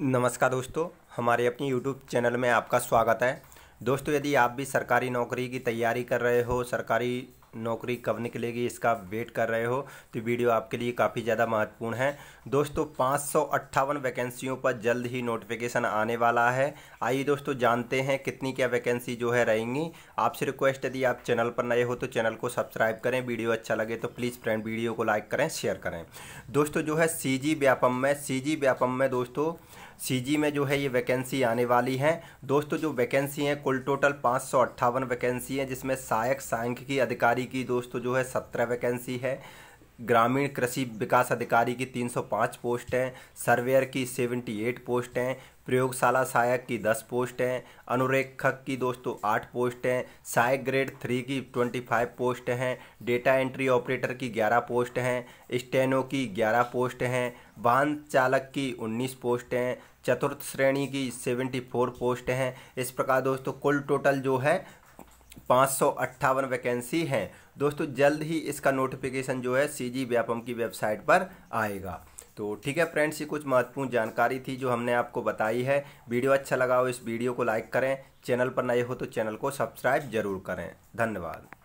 नमस्कार दोस्तों हमारे अपने यूट्यूब चैनल में आपका स्वागत है दोस्तों यदि आप भी सरकारी नौकरी की तैयारी कर रहे हो सरकारी नौकरी कब निकलेगी इसका वेट कर रहे हो तो वीडियो आपके लिए काफ़ी ज़्यादा महत्वपूर्ण है दोस्तों पाँच वैकेंसियों पर जल्द ही नोटिफिकेशन आने वाला है आइए दोस्तों जानते हैं कितनी क्या वैकेंसी जो है रहेंगी आपसे रिक्वेस्ट यदि आप चैनल पर नए हो तो चैनल को सब्सक्राइब करें वीडियो अच्छा लगे तो प्लीज़ फ्रेंड वीडियो को लाइक करें शेयर करें दोस्तों जो है सी जी व्यापम में सी जी व्यापम में दोस्तों सीजी में जो है ये वैकेंसी आने वाली हैं दोस्तों जो वैकेंसी हैं कुल टोटल पाँच वैकेंसी हैं जिसमें सहायक सांख्यिकी अधिकारी अधिकारी की दोस्तों जो है सत्रह वैकेंसी है ग्रामीण कृषि विकास अधिकारी की 305 पोस्ट हैं सर्वेयर की 78 पोस्ट हैं प्रयोगशाला सहायक की 10 पोस्ट हैं अनुरेखक की दोस्तों 8 पोस्ट हैं सहायक ग्रेड थ्री की 25 पोस्ट हैं डेटा एंट्री ऑपरेटर की 11 पोस्ट हैं स्टेनो की 11 पोस्ट हैं वाहन चालक की 19 पोस्ट हैं चतुर्थ श्रेणी की 74 पोस्ट हैं इस प्रकार दोस्तों कुल टोटल जो है पाँच वैकेंसी हैं दोस्तों जल्द ही इसका नोटिफिकेशन जो है सी जी व्यापम की वेबसाइट पर आएगा तो ठीक है फ्रेंड्स ये कुछ महत्वपूर्ण जानकारी थी जो हमने आपको बताई है वीडियो अच्छा लगा हो इस वीडियो को लाइक करें चैनल पर नए हो तो चैनल को सब्सक्राइब जरूर करें धन्यवाद